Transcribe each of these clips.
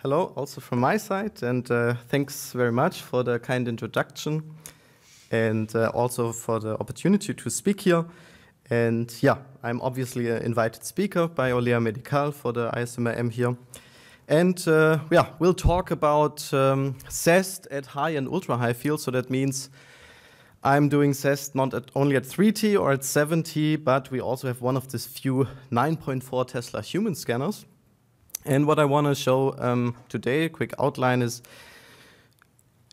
Hello, also from my side, and uh, thanks very much for the kind introduction and uh, also for the opportunity to speak here. And yeah, I'm obviously an invited speaker by Olea Medical for the ISMRM here. And uh, yeah, we'll talk about um, CEST at high and ultra high field. So that means I'm doing CEST not at only at 3T or at 7T, but we also have one of these few 9.4 Tesla human scanners. And what I want to show um, today, a quick outline, is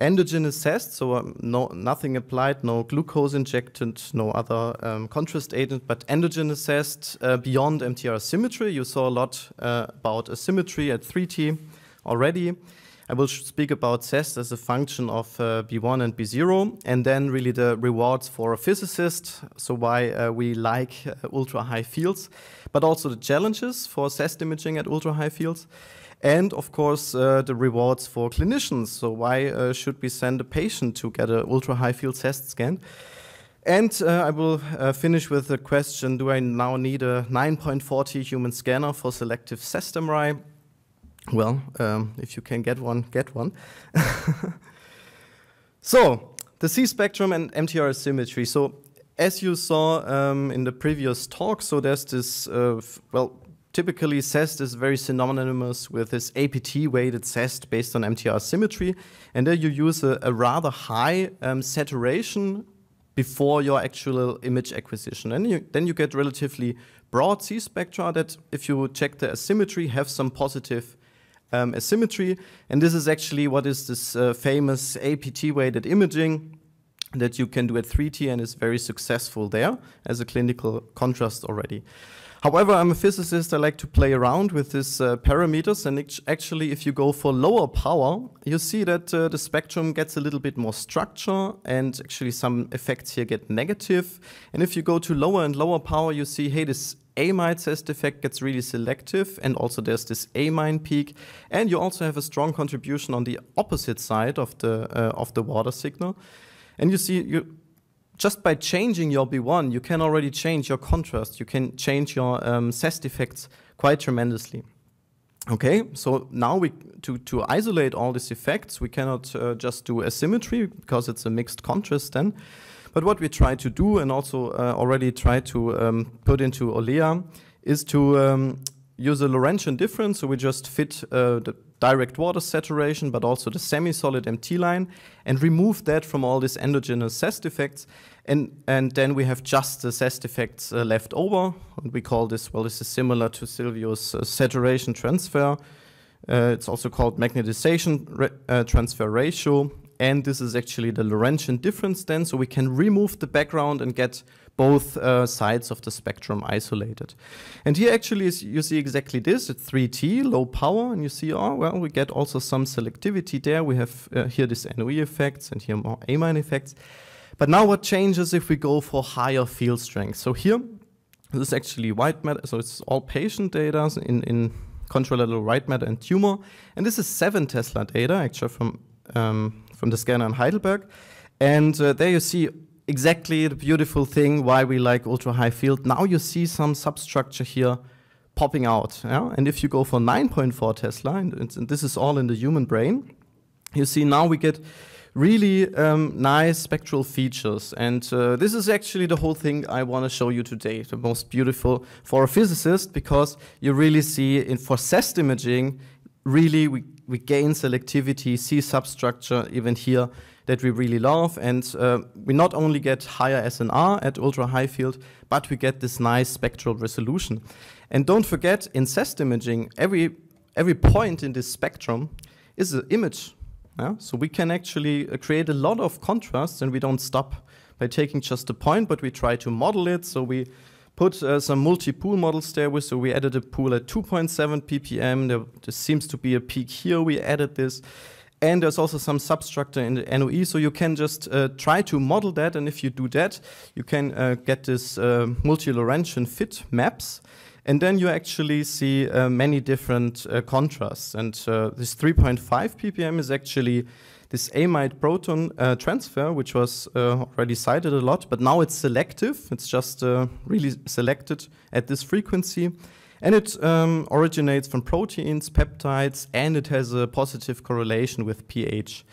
endogenous test, so um, no, nothing applied, no glucose injected, no other um, contrast agent, but endogenous test uh, beyond MTR symmetry. You saw a lot uh, about asymmetry at 3T already. I will speak about zest as a function of uh, B1 and B0, and then really the rewards for a physicist, so why uh, we like uh, ultra-high fields, but also the challenges for zest imaging at ultra-high fields, and of course uh, the rewards for clinicians, so why uh, should we send a patient to get an ultra-high field zest scan? And uh, I will uh, finish with the question, do I now need a 9.40 human scanner for selective MRI? well, um, if you can get one, get one. so, the C spectrum and MTR symmetry. So, as you saw um, in the previous talk, so there's this, uh, well, typically CEST is very synonymous with this APT-weighted CEST based on MTR symmetry. And there you use a, a rather high um, saturation before your actual image acquisition. And you, then you get relatively broad C spectra that, if you check the asymmetry, have some positive um, asymmetry. And this is actually what is this uh, famous APT-weighted imaging that you can do at 3T and is very successful there as a clinical contrast already. However, I'm a physicist, I like to play around with these uh, parameters and actually if you go for lower power, you see that uh, the spectrum gets a little bit more structure and actually some effects here get negative. And if you go to lower and lower power, you see, hey, this amide test effect gets really selective and also there's this amine peak and you also have a strong contribution on the opposite side of the uh, of the water signal and you see you just by changing your B1, you can already change your contrast. You can change your um, effects quite tremendously. Okay, so now we to, to isolate all these effects, we cannot uh, just do asymmetry because it's a mixed contrast then. But what we try to do and also uh, already try to um, put into Olea is to um, use a Laurentian difference. So we just fit uh, the direct water saturation, but also the semi-solid MT line, and remove that from all these endogenous CEST effects. And, and then we have just the CEST effects uh, left over. And we call this, well, this is similar to Silvio's uh, saturation transfer. Uh, it's also called magnetization uh, transfer ratio. And this is actually the Lorentzian difference then. So we can remove the background and get both uh, sides of the spectrum isolated. And here actually is, you see exactly this, it's 3T, low power, and you see, oh, well, we get also some selectivity there. We have uh, here this NOE effects and here more amine effects. But now what changes if we go for higher field strength? So here, this is actually white matter, so it's all patient data in, in contralateral white matter and tumor. And this is seven Tesla data actually from, um, from the scanner in Heidelberg. And uh, there you see exactly the beautiful thing why we like ultra high field. Now you see some substructure here popping out. Yeah? And if you go for 9.4 Tesla, and, and, this is all in the human brain, you see now we get really um, nice spectral features. And uh, this is actually the whole thing I want to show you today, the most beautiful for a physicist, because you really see in for CEST imaging, really we, we gain selectivity, see substructure even here that we really love. And uh, we not only get higher SNR at ultra high field, but we get this nice spectral resolution. And don't forget, in CEST imaging, every, every point in this spectrum is an image. Yeah? So we can actually uh, create a lot of contrast and we don't stop by taking just a point, but we try to model it. So we put uh, some multi-pool models there. With, so we added a pool at 2.7 ppm. There, there, seems to be a peak here. We added this and there's also some substructure in the NOE, so you can just uh, try to model that, and if you do that, you can uh, get this uh, multi-Laurentian fit maps, and then you actually see uh, many different uh, contrasts, and uh, this 3.5 ppm is actually this amide proton transfer, which was already cited a lot, but now it's selective, it's just really selected at this frequency, and it um, originates from proteins, peptides, and it has a positive correlation with pH.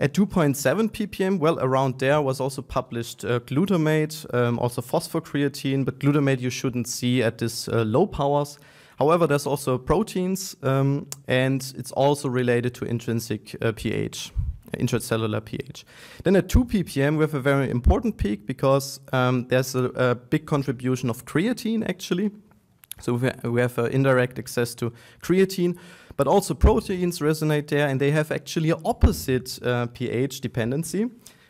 At 2.7 ppm, well, around there was also published uh, glutamate, um, also phosphocreatine, but glutamate you shouldn't see at this uh, low powers. However, there's also proteins, um, and it's also related to intrinsic uh, pH, intracellular pH. Then at 2 ppm, we have a very important peak because um, there's a, a big contribution of creatine, actually. So we have uh, indirect access to creatine, but also proteins resonate there, and they have actually opposite uh, pH dependency,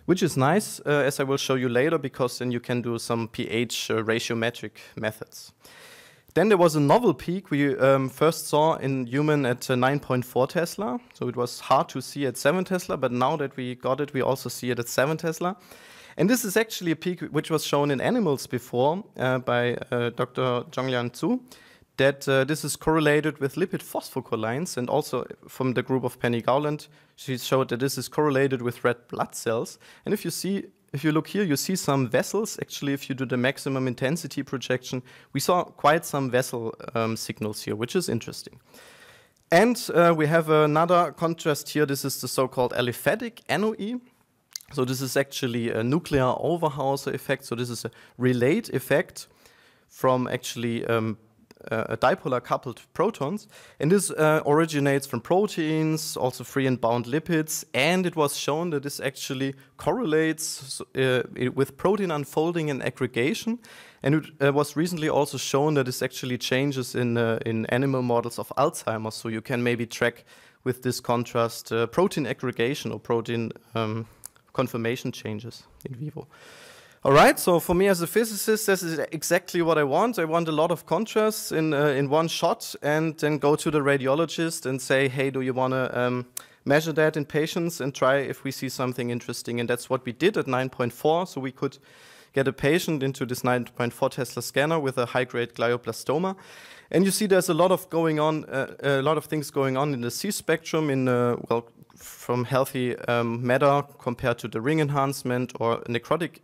which is nice, uh, as I will show you later, because then you can do some pH uh, ratiometric methods. Then there was a novel peak we um, first saw in human at uh, 9.4 Tesla. So it was hard to see at 7 Tesla, but now that we got it, we also see it at 7 Tesla. And this is actually a peak which was shown in animals before uh, by uh, Dr. Zhonglian Zhu, that uh, this is correlated with lipid phosphocholines. And also from the group of Penny Gowland, she showed that this is correlated with red blood cells. And if you see if you look here, you see some vessels. Actually, if you do the maximum intensity projection, we saw quite some vessel um, signals here, which is interesting. And uh, we have another contrast here. This is the so-called aliphatic NOE. So this is actually a nuclear Overhauser effect. So this is a relayed effect from actually um, uh, dipolar coupled protons. And this uh, originates from proteins, also free and bound lipids, and it was shown that this actually correlates uh, with protein unfolding and aggregation. And it uh, was recently also shown that this actually changes in, uh, in animal models of Alzheimer's, so you can maybe track with this contrast uh, protein aggregation or protein um, conformation changes in vivo. All right, so for me as a physicist, this is exactly what I want. I want a lot of contrast in, uh, in one shot and then go to the radiologist and say, hey, do you want to um, measure that in patients and try if we see something interesting? And that's what we did at 9.4. So we could get a patient into this 9.4 Tesla scanner with a high-grade glioblastoma. And you see there's a lot of going on, uh, a lot of things going on in the C spectrum in, uh, well, from healthy um, matter compared to the ring enhancement or necrotic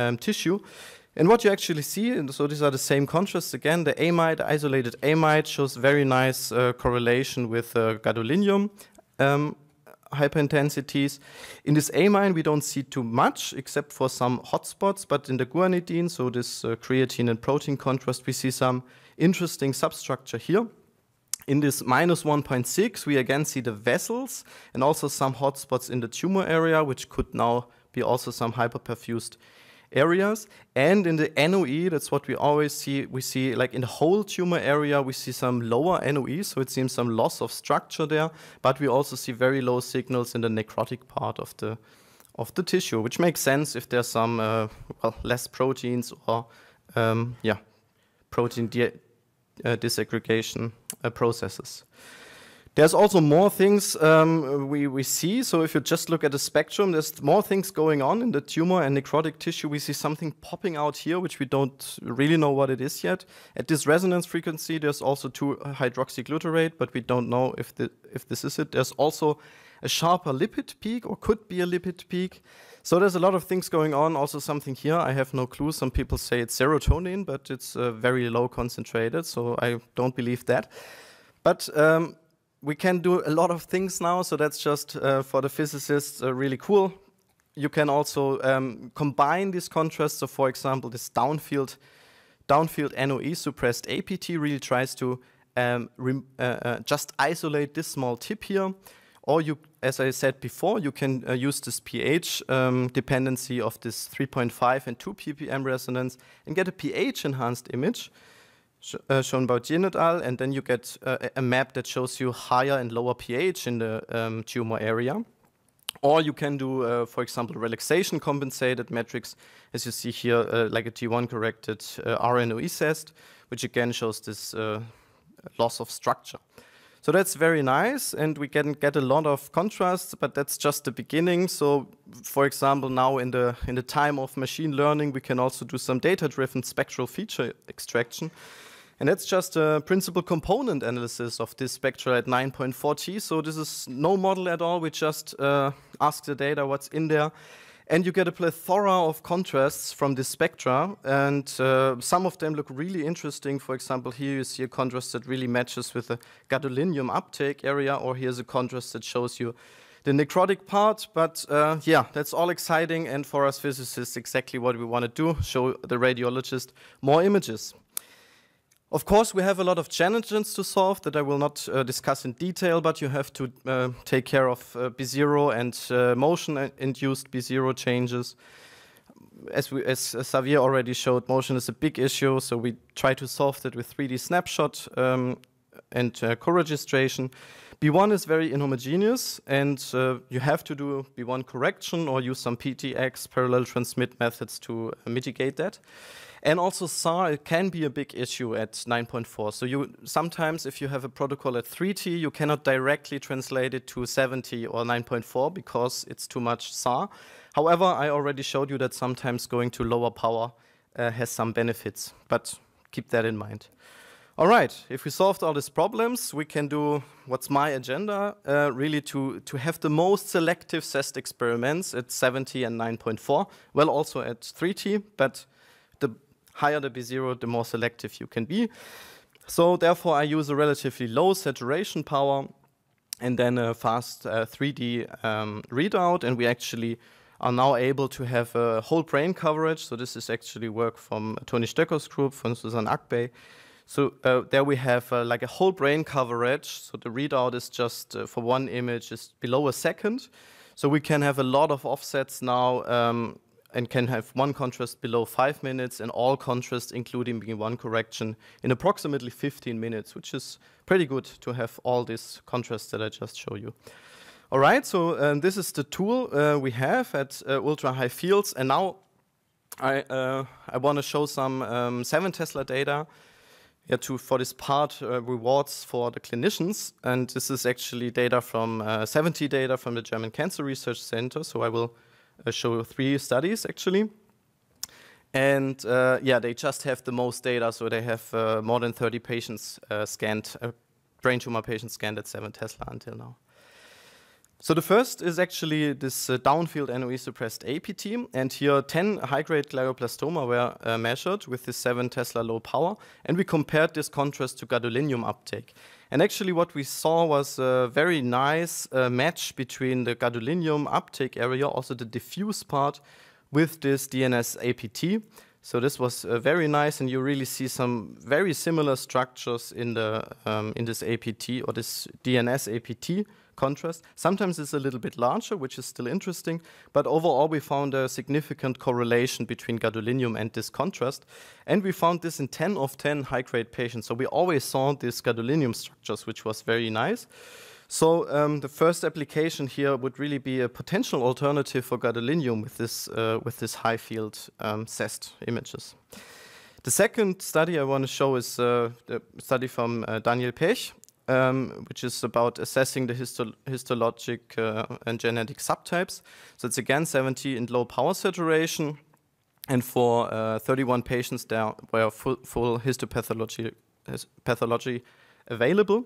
um, tissue. And what you actually see, and so these are the same contrasts again, the amide, isolated amide shows very nice uh, correlation with uh, gadolinium um, hyperintensities. In this amine, we don't see too much, except for some hotspots, but in the guanidine, so this uh, creatine and protein contrast, we see some interesting substructure here. In this minus 1.6, we again see the vessels and also some hotspots in the tumor area, which could now be also some hyperperfused areas. And in the NOE, that's what we always see. We see like in the whole tumor area, we see some lower NOE, so it seems some loss of structure there. But we also see very low signals in the necrotic part of the of the tissue, which makes sense if there's some uh, well less proteins or um, yeah protein uh, disaggregation uh, processes. There's also more things um, we, we see. So if you just look at the spectrum, there's more things going on in the tumor and necrotic tissue. We see something popping out here, which we don't really know what it is yet. At this resonance frequency, there's also 2-hydroxyglutarate, but we don't know if, the, if this is it. There's also a sharper lipid peak or could be a lipid peak. So there's a lot of things going on. Also something here, I have no clue. Some people say it's serotonin, but it's uh, very low concentrated, so I don't believe that. But um, we can do a lot of things now, so that's just uh, for the physicists uh, really cool. You can also um, combine these contrasts. So, for example, this downfield, downfield NOE suppressed APT really tries to um, uh, uh, just isolate this small tip here. Or you, as I said before, you can uh, use this pH um, dependency of this 3.5 and 2 ppm resonance and get a pH enhanced image sh uh, shown by Jin et al. And then you get uh, a map that shows you higher and lower pH in the um, tumor area. Or you can do, uh, for example, relaxation compensated metrics, as you see here, uh, like a T1 corrected uh, RNOE test, which again shows this uh, loss of structure. So that's very nice, and we can get a lot of contrast, but that's just the beginning. So for example, now in the, in the time of machine learning, we can also do some data-driven spectral feature extraction. And that's just a principal component analysis of this spectral at 9.4T. So this is no model at all. We just uh, ask the data what's in there. And you get a plethora of contrasts from this spectra, and uh, some of them look really interesting. For example, here you see a contrast that really matches with the gadolinium uptake area, or here's a contrast that shows you the necrotic part. But uh, yeah, that's all exciting, and for us physicists, exactly what we want to do, show the radiologist more images. Of course, we have a lot of challenges to solve that I will not uh, discuss in detail, but you have to uh, take care of uh, B0 and uh, motion-induced B0 changes. As, we, as Xavier already showed, motion is a big issue, so we try to solve that with 3D snapshot um, and uh, co-registration. B1 is very inhomogeneous, and uh, you have to do B1 correction or use some PTX parallel transmit methods to mitigate that. And also SAR can be a big issue at 9.4. So you sometimes, if you have a protocol at 3T, you cannot directly translate it to 70 or 9.4 because it's too much SAR. However, I already showed you that sometimes going to lower power uh, has some benefits, but keep that in mind. All right, if we solved all these problems, we can do what's my agenda, uh, really to, to have the most selective SEST experiments at 70 and 9.4, well also at 3T, but higher the B0, the more selective you can be. So therefore, I use a relatively low saturation power and then a fast uh, 3D um, readout, and we actually are now able to have a whole brain coverage. So this is actually work from Tony Stöcker's group, from Susan Akbey. So uh, there we have uh, like a whole brain coverage. So the readout is just uh, for one image is below a second. So we can have a lot of offsets now um, and can have one contrast below five minutes and all contrast including one correction in approximately 15 minutes, which is pretty good to have all this contrast that I just showed you. All right, so um, this is the tool uh, we have at uh, ultra high fields. And now I, uh, I want to show some um, seven Tesla data yeah, to, for this part uh, rewards for the clinicians. And this is actually data from uh, 70 data from the German Cancer Research Center. So I will uh, show three studies actually. And uh, yeah, they just have the most data, so they have uh, more than 30 patients uh, scanned, uh, brain tumor patients scanned at 7 Tesla until now. So the first is actually this uh, downfield NOE suppressed APT, and here 10 high-grade glioblastoma were uh, measured with this 7 Tesla low power, and we compared this contrast to gadolinium uptake. And actually what we saw was a very nice uh, match between the gadolinium uptake area, also the diffuse part, with this DNS APT. So this was uh, very nice, and you really see some very similar structures in the um, in this APT or this DNS APT contrast. Sometimes it's a little bit larger, which is still interesting, but overall we found a significant correlation between gadolinium and this contrast. And we found this in 10 of 10 high-grade patients. So we always saw these gadolinium structures, which was very nice. So um, the first application here would really be a potential alternative for gadolinium with this, uh, with this high field um, CEST images. The second study I want to show is uh, a study from uh, Daniel Pech, um, which is about assessing the histo histologic uh, and genetic subtypes. So it's again 70 in low power saturation. And for uh, 31 patients, there were full, full histopathology pathology available.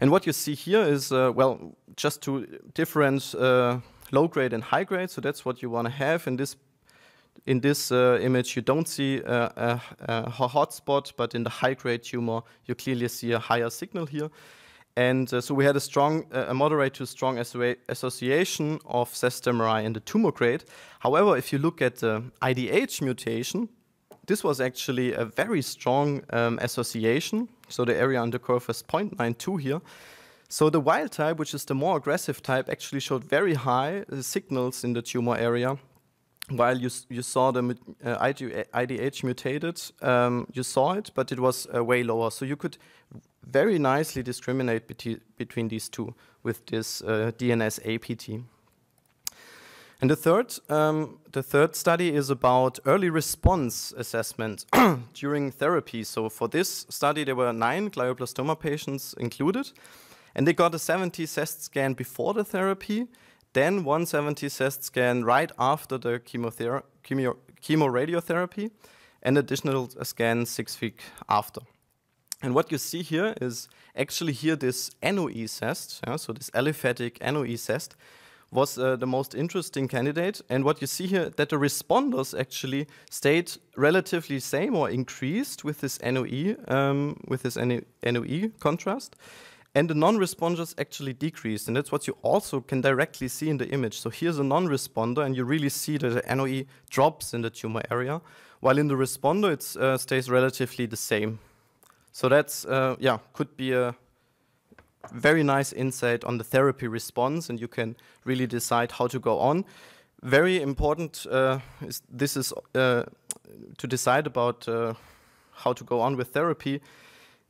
And what you see here is, uh, well, just to different uh, low grade and high grade. So that's what you want to have in this in this uh, image, you don't see a, a, a hotspot, but in the high-grade tumor, you clearly see a higher signal here. And uh, so we had a strong, uh, a moderate to strong association of sestameri and the tumor grade. However, if you look at the IDH mutation, this was actually a very strong um, association. So the area under curve is 0.92 here. So the wild type, which is the more aggressive type, actually showed very high uh, signals in the tumor area while you you saw the uh, IDH uh, mutated, um, you saw it, but it was uh, way lower. So you could very nicely discriminate beti- between these two with this uh, DNS APT. And the third, um, the third study is about early response assessment during therapy. So for this study, there were nine glioblastoma patients included, and they got a 70 CEST scan before the therapy then 170 CEST scan right after the chemo- chemoradiotherapy, and additional uh, scan six weeks after. And what you see here is actually here this NOE cyst, yeah, so this aliphatic NOE cyst was uh, the most interesting candidate. And what you see here that the responders actually stayed relatively same or increased with this NOE, um, with this NOE contrast. And the non-responders actually decreased. And that's what you also can directly see in the image. So here's a non-responder, and you really see that the NOE drops in the tumor area, while in the responder, it uh, stays relatively the same. So that's, uh, yeah, could be a very nice insight on the therapy response, and you can really decide how to go on. Very important uh, is this is uh, to decide about uh, how to go on with therapy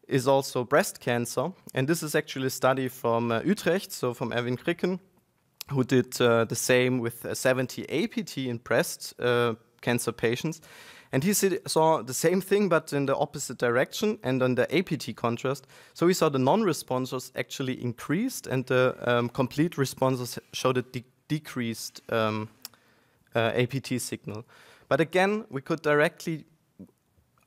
is also breast cancer. And this is actually a study from uh, Utrecht, so from Erwin Kricken, who did uh, the same with uh, 70 APT in breast uh, cancer patients. And he saw the same thing, but in the opposite direction and on the APT contrast. So we saw the non responders actually increased, and the um, complete responders showed a de decreased um, uh, APT signal. But again, we could directly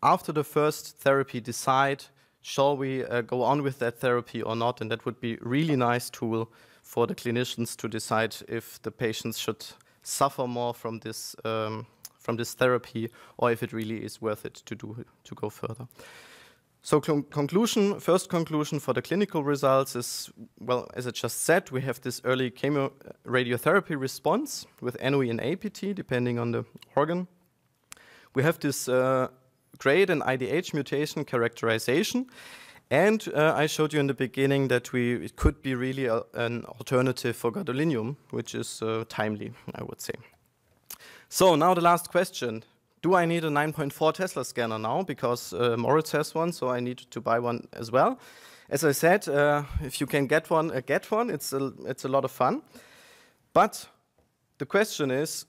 after the first therapy decide shall we uh, go on with that therapy or not? And that would be really nice tool for the clinicians to decide if the patients should suffer more from this um, from this therapy or if it really is worth it to do to go further. So conclusion, first conclusion for the clinical results is, well, as I just said, we have this early chemoradiotherapy uh, response with NOE and APT, depending on the organ. We have this uh, Create an IDH mutation characterization. And uh, I showed you in the beginning that we it could be really a, an alternative for gadolinium, which is uh, timely, I would say. So now the last question. Do I need a 9.4 Tesla scanner now? Because uh, Moritz has one, so I need to buy one as well. As I said, uh, if you can get one, uh, get one. It's a, it's a lot of fun. But the question is,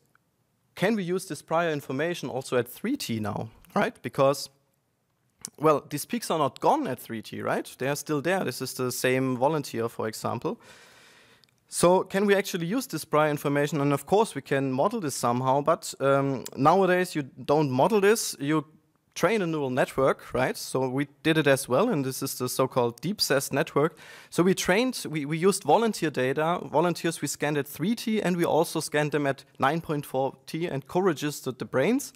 can we use this prior information also at 3T now? right? Because well, these peaks are not gone at 3 T. right? They are still there. This is the same volunteer, for example. So can we actually use this prior information? And of course, we can model this somehow. But um, nowadays, you don't model this. You train a neural network, right? So we did it as well, and this is the so-called deep DeepSES network. So we trained, we, we used volunteer data. Volunteers we scanned at 3T, and we also scanned them at 9.4T and co-registered the brains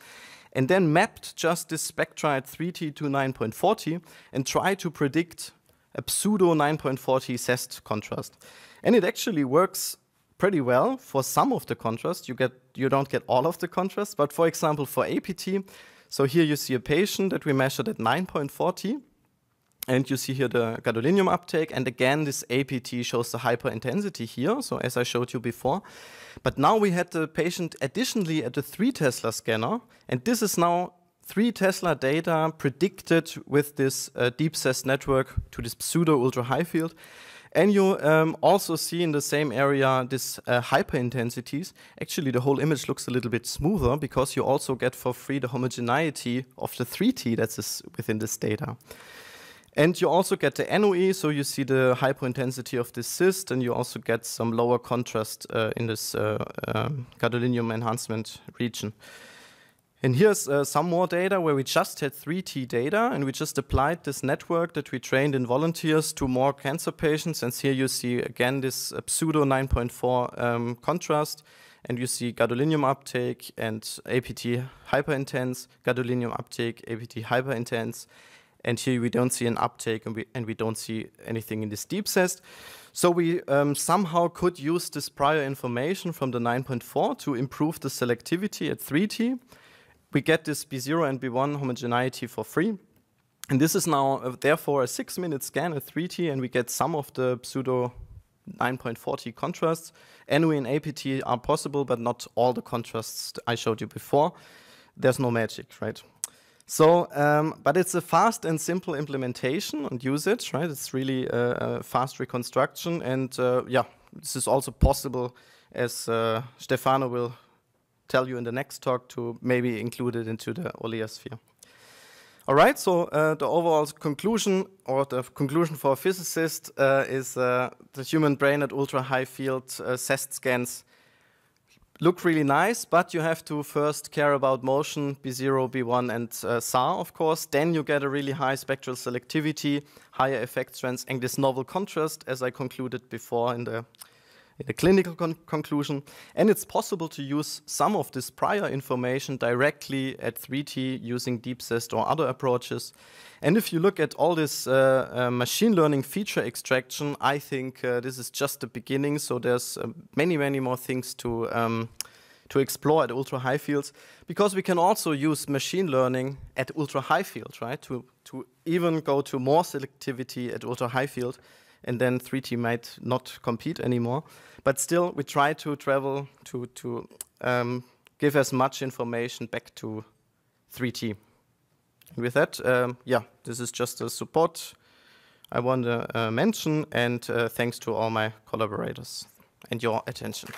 and then mapped just this spectra at 3T to 9.40 and tried to predict a pseudo 9.40 CEST contrast. And it actually works pretty well for some of the contrast. You, get, you don't get all of the contrast, but for example, for APT, so here you see a patient that we measured at 9.40, and you see here the gadolinium uptake. And again, this APT shows the hyperintensity here. So as I showed you before. But now we had the patient additionally at the 3 Tesla scanner. And this is now 3 Tesla data predicted with this uh, deep cess network to this pseudo ultra high field. And you um, also see in the same area this uh, hyper intensities. Actually, the whole image looks a little bit smoother because you also get for free the homogeneity of the 3T that's within this data. And you also get the NOE, so you see the hyperintensity of this cyst, and you also get some lower contrast uh, in this uh, um, gadolinium enhancement region. And here's uh, some more data where we just had 3T data, and we just applied this network that we trained in volunteers to more cancer patients. And here you see again this uh, pseudo 9.4 um, contrast, and you see gadolinium uptake and APT hyperintense, gadolinium uptake, APT hyperintense. And here we don't see an uptake and we, and we don't see anything in this deep cest. So we um, somehow could use this prior information from the 9.4 to improve the selectivity at 3T. We get this B0 and B1 homogeneity for free. And this is now, uh, therefore, a six minute scan at 3T, and we get some of the pseudo 9.4T contrasts. NUI and APT are possible, but not all the contrasts I showed you before. There's no magic, right? So, um, but it's a fast and simple implementation and usage, right? It's really a, uh, a uh, fast reconstruction, and uh, yeah, this is also possible, as uh, Stefano will tell you in the next talk, to maybe include it into the sphere. All right, so uh, the overall conclusion, or the conclusion for a physicist, uh, is the human brain at ultra high field CEST scans look really nice, but you have to first care about motion, B0, B1, and uh, SAR, of course. Then you get a really high spectral selectivity, higher effect strength, and this novel contrast, as I concluded before in the in a clinical con conclusion. And it's possible to use some of this prior information directly at 3T using deepSest or other approaches. And if you look at all this uh, uh, machine learning feature extraction, I think uh, this is just the beginning. So there's uh, many, many more things to um, to explore at ultra high fields because we can also use machine learning at ultra high field, right? To to even go to more selectivity at ultra high field and then 3T might not compete anymore. But still, we try to travel to, to um, give as much information back to 3T. With that, um, yeah, this is just a support I want to uh, mention, and uh, thanks to all my collaborators and your attention.